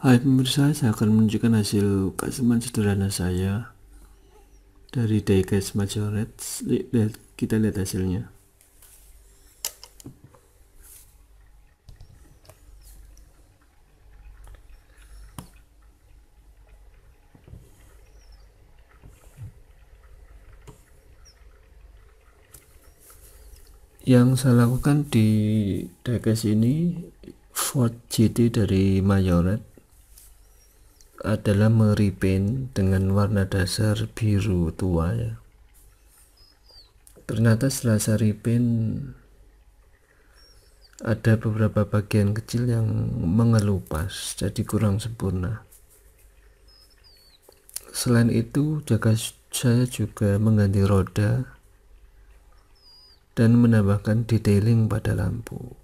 Hai pemirsa, saya akan menunjukkan hasil kaseman sederhana saya dari diecast Majorets. Lihat, kita lihat hasilnya. yang saya lakukan di diecast ini Ford GT dari Mayoret adalah meripin dengan warna dasar biru tua ya ternyata setelah saya ripin ada beberapa bagian kecil yang mengelupas jadi kurang sempurna selain itu jaga saya juga mengganti roda dan menambahkan detailing pada lampu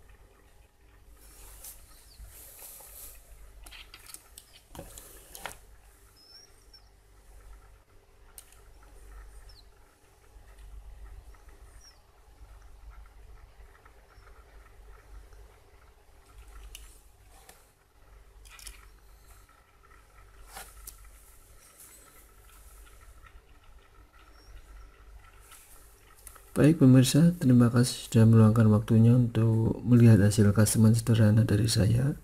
Baik pemirsa, terima kasih sudah meluangkan waktunya untuk melihat hasil customer sederhana dari saya.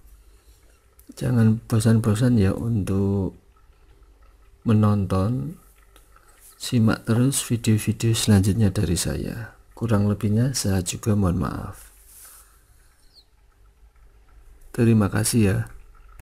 Jangan bosan-bosan ya untuk menonton. Simak terus video-video selanjutnya dari saya. Kurang lebihnya saya juga mohon maaf. Terima kasih ya.